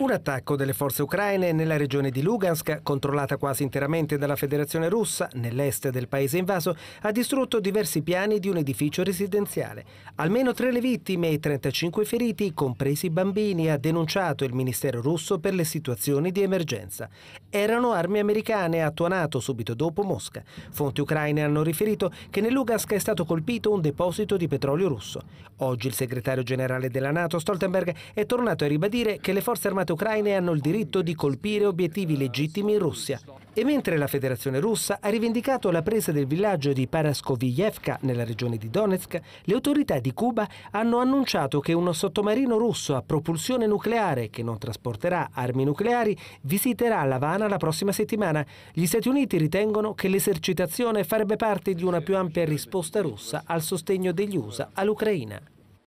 Un attacco delle forze ucraine nella regione di Lugansk, controllata quasi interamente dalla Federazione russa, nell'est del paese invaso, ha distrutto diversi piani di un edificio residenziale. Almeno tre le vittime e 35 feriti, compresi bambini, ha denunciato il Ministero russo per le situazioni di emergenza. Erano armi americane, ha tuonato subito dopo Mosca. Fonti ucraine hanno riferito che nel Lugansk è stato colpito un deposito di petrolio russo. Oggi il segretario generale della Nato, Stoltenberg, è tornato a ribadire che le forze armate alleate ucraine hanno il diritto di colpire obiettivi legittimi in Russia. E mentre la federazione russa ha rivendicato la presa del villaggio di Paraskovievka nella regione di Donetsk, le autorità di Cuba hanno annunciato che uno sottomarino russo a propulsione nucleare che non trasporterà armi nucleari visiterà L'Avana la prossima settimana. Gli Stati Uniti ritengono che l'esercitazione farebbe parte di una più ampia risposta russa al sostegno degli USA all'Ucraina.